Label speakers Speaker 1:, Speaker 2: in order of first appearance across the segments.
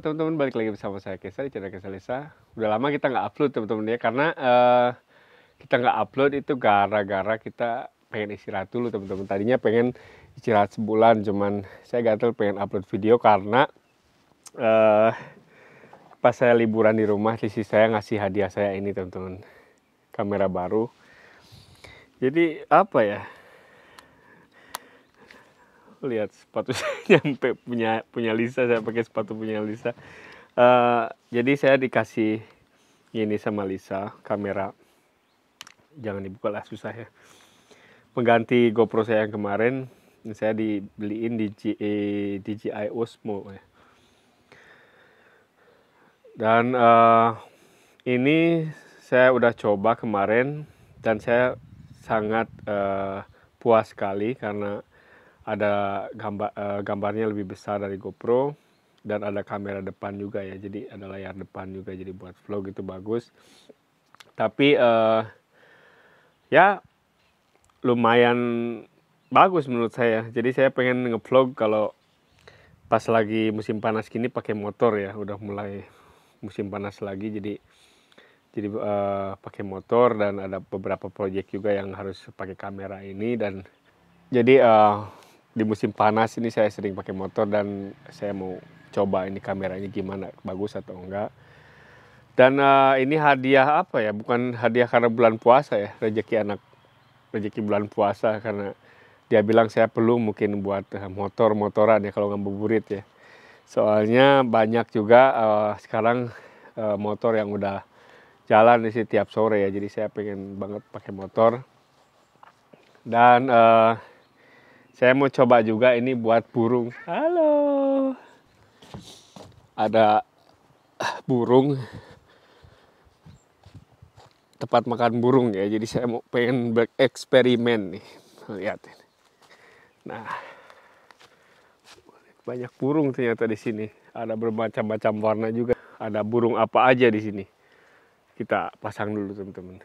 Speaker 1: teman-teman, balik lagi bersama saya Kesa di channel Kesa Lesa. Udah lama kita nggak upload teman-teman ya, karena uh, kita nggak upload itu gara-gara kita pengen istirahat dulu teman-teman. Tadinya pengen istirahat sebulan, cuman saya gatel pengen upload video karena uh, pas saya liburan di rumah, sisi saya ngasih hadiah saya ini teman-teman, kamera baru. Jadi apa ya? lihat sepatu saya nyampe punya punya Lisa saya pakai sepatu punya Lisa uh, jadi saya dikasih ini sama Lisa kamera jangan dibuka lah susah ya pengganti GoPro saya yang kemarin saya dibeliin di eh, DJI DJI Osmo ya. dan uh, ini saya udah coba kemarin dan saya sangat uh, puas sekali karena ada gambar uh, eh, gambarnya lebih besar dari GoPro dan ada kamera depan juga ya jadi ada layar depan juga jadi buat vlog itu bagus tapi uh, ya lumayan bagus menurut saya jadi saya pengen ngevlog kalau pas lagi musim panas gini pakai motor ya udah mulai musim panas lagi jadi jadi uh, pakai motor dan ada beberapa proyek juga yang harus pakai kamera ini dan jadi uh, di musim panas ini saya sering pakai motor dan saya mau coba ini kameranya gimana bagus atau enggak dan uh, ini hadiah apa ya bukan hadiah karena bulan puasa ya rezeki anak rezeki bulan puasa karena dia bilang saya perlu mungkin buat eh, motor-motoran ya kalau nggak ngabuburit ya soalnya banyak juga uh, sekarang uh, motor yang udah jalan di setiap sore ya jadi saya pengen banget pakai motor dan uh, saya mau coba juga ini buat burung. Halo. Ada ah, burung tempat makan burung ya. Jadi saya mau pengen bereksperimen nih. Lihat ini. Nah, banyak burung ternyata di sini. Ada bermacam-macam warna juga. Ada burung apa aja di sini. Kita pasang dulu teman-teman.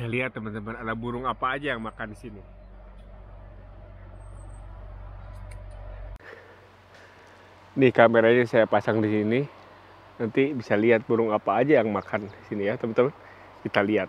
Speaker 1: kita ya, lihat teman-teman, ada burung apa aja yang makan di sini. Nih kameranya saya pasang di sini. Nanti bisa lihat burung apa aja yang makan di sini ya, teman-teman. Kita lihat.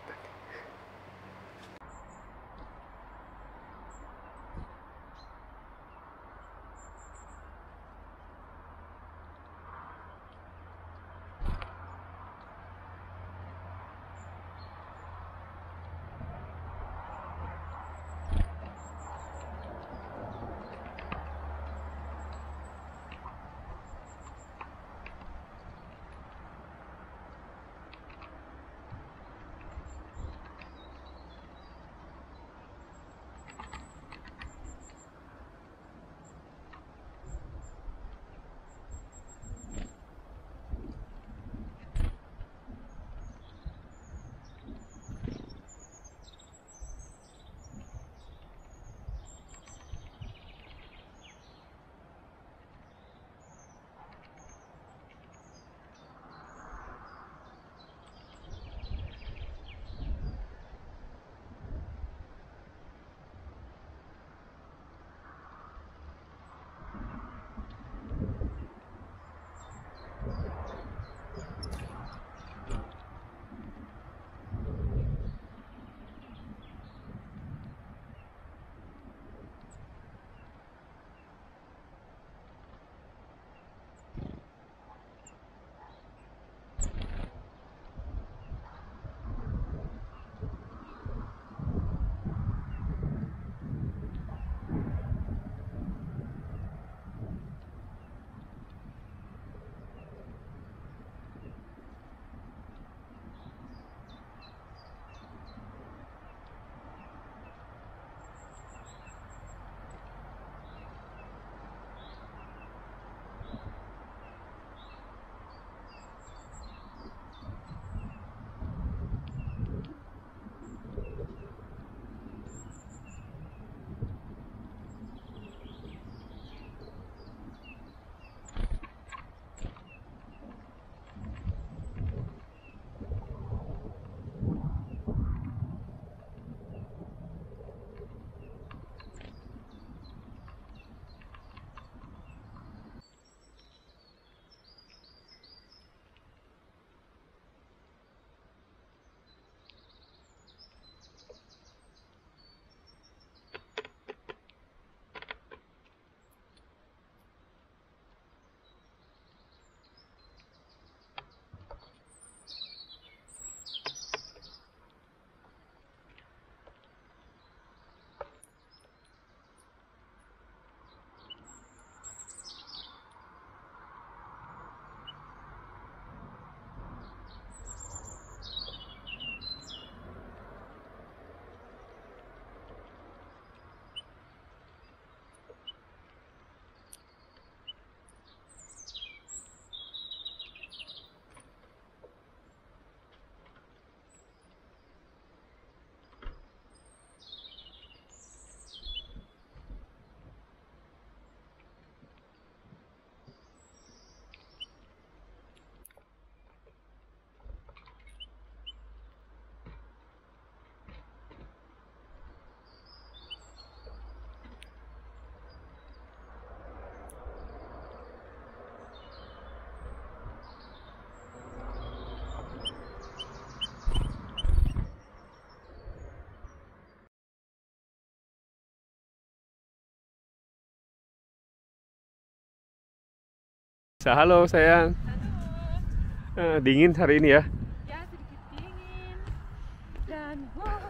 Speaker 1: Sa nah, halo sayang. Halo. Uh, dingin hari ini ya? Ya sedikit dingin. Dan wow.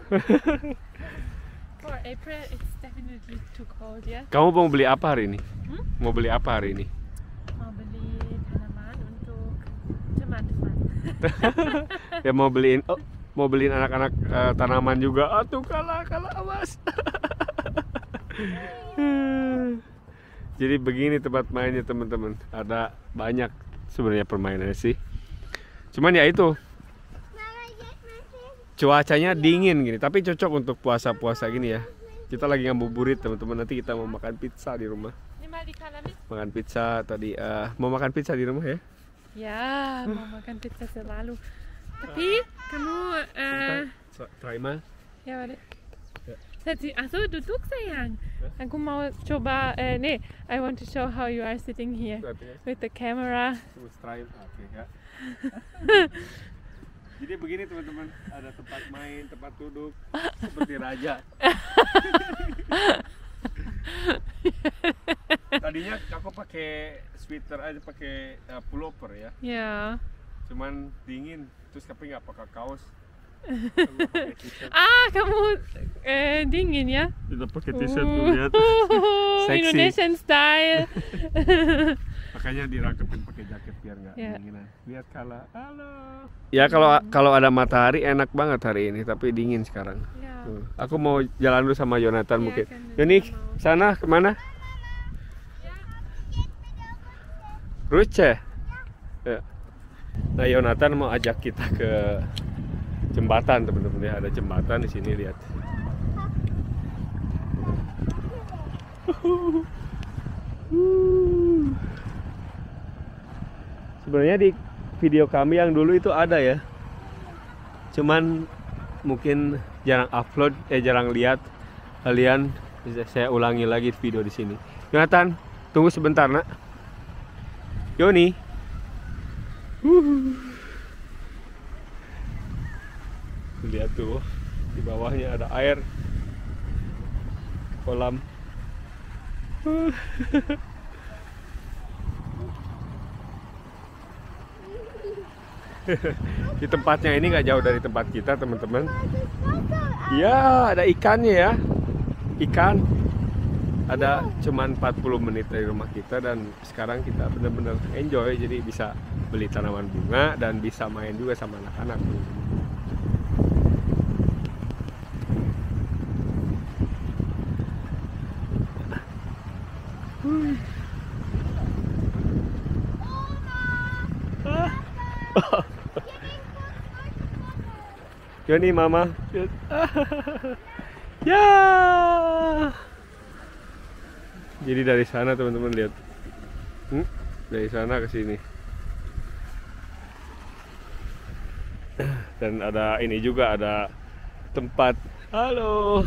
Speaker 1: For April it's definitely too cold ya. Yeah? Kamu mau beli apa hari ini? Hmm? Mau beli apa hari ini? Mau beli tanaman untuk teman-teman. ya mau beliin oh, mau beliin anak-anak uh, tanaman juga. Oh, tuh kalah kalah awas. jadi begini tempat mainnya teman-teman ada banyak sebenarnya permainannya sih cuman ya itu cuacanya dingin gini tapi cocok untuk puasa-puasa gini ya kita lagi ngabuburit teman-teman nanti kita mau makan pizza di rumah makan pizza tadi uh, mau makan pizza di rumah ya ya mau makan pizza selalu tapi kamu uh, eh, Terima. ya balik Sati, aso duduk sayang. Aku mau coba, uh, nih, I want to show how you are sitting here with the camera. Oke, ya. Jadi begini teman-teman, ada tempat main, tempat duduk, seperti raja. Tadinya aku pakai sweater aja, pakai uh, pullover ya. Ya. Yeah. Cuman dingin, terus tapi nggak pakai kaos ah kamu eh, dingin ya? Tidak pakai t-shirt ya. Uh, Indonesian style. Makanya dirakepin pakai jaket biar nggak yeah. dingin. Lihat kala, halo. Ya kalau kalau ada matahari enak banget hari ini, tapi dingin sekarang. Yeah. Hmm. Aku mau jalan dulu sama Jonathan yeah, mungkin. Kan, Yoni, sana kemana? Ruce. Ya. Nah, Yonatan mau ajak kita ke jembatan teman-teman ya ada jembatan di sini lihat sebenarnya di video kami yang dulu itu ada ya cuman mungkin jarang upload eh jarang lihat kalian bisa saya ulangi lagi video di sini Jonathan tunggu sebentar nak Yoni ya tuh di bawahnya ada air kolam di tempatnya ini nggak jauh dari tempat kita teman-teman ya ada ikannya ya ikan ada cuman 40 menit dari rumah kita dan sekarang kita benar-benar enjoy jadi bisa beli tanaman bunga dan bisa main juga sama anak-anak Johnny mama ya jadi dari sana teman-teman lihat hmm? dari sana ke sini dan ada ini juga ada tempat halo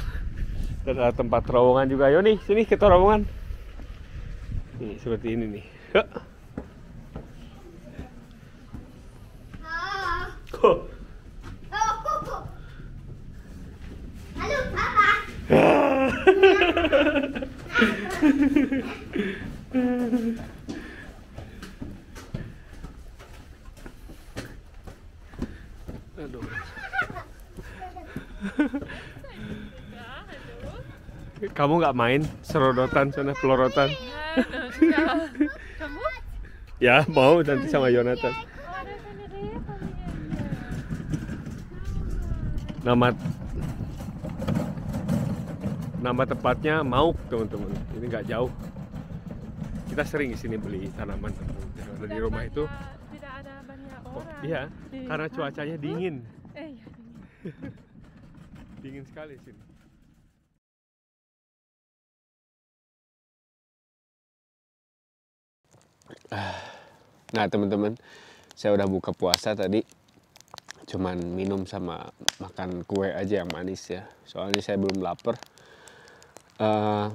Speaker 1: dan ada tempat terowongan juga Yoni sini kita terowongan Ini seperti ini nih Kok Kamu nggak main serodotan sana pelorotan? ya mau nanti sama Jonathan Nama nama tepatnya mau teman-teman. Ini nggak jauh. Kita sering di sini beli tanaman. Kalau di rumah itu tidak ada banyak orang. Iya, karena cuacanya dingin. Eh, iya, dingin sekali sini. Nah teman-teman, saya udah buka puasa tadi. Cuman minum sama makan kue aja yang manis ya. Soalnya saya belum lapar. Uh,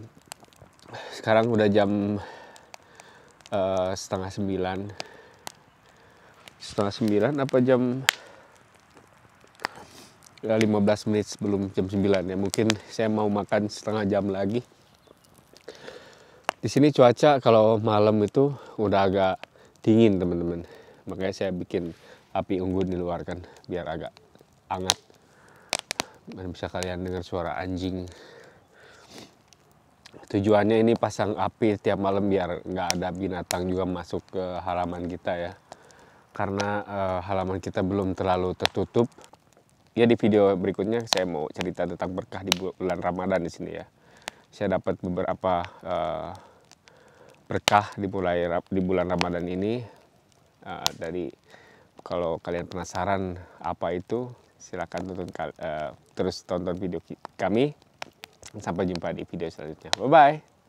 Speaker 1: sekarang udah jam uh, setengah sembilan. Setengah sembilan apa jam 15 ya, menit sebelum jam sembilan ya mungkin saya mau makan setengah jam lagi di sini cuaca kalau malam itu udah agak dingin teman-teman makanya saya bikin api unggun di luar kan biar agak hangat dan bisa kalian dengar suara anjing tujuannya ini pasang api tiap malam biar nggak ada binatang juga masuk ke halaman kita ya karena uh, halaman kita belum terlalu tertutup ya di video berikutnya saya mau cerita tentang berkah di bulan Ramadan di sini ya saya dapat beberapa uh, berkah di bulan di bulan Ramadan ini uh, dari kalau kalian penasaran apa itu silakan tonton uh, terus tonton video kami sampai jumpa di video selanjutnya bye bye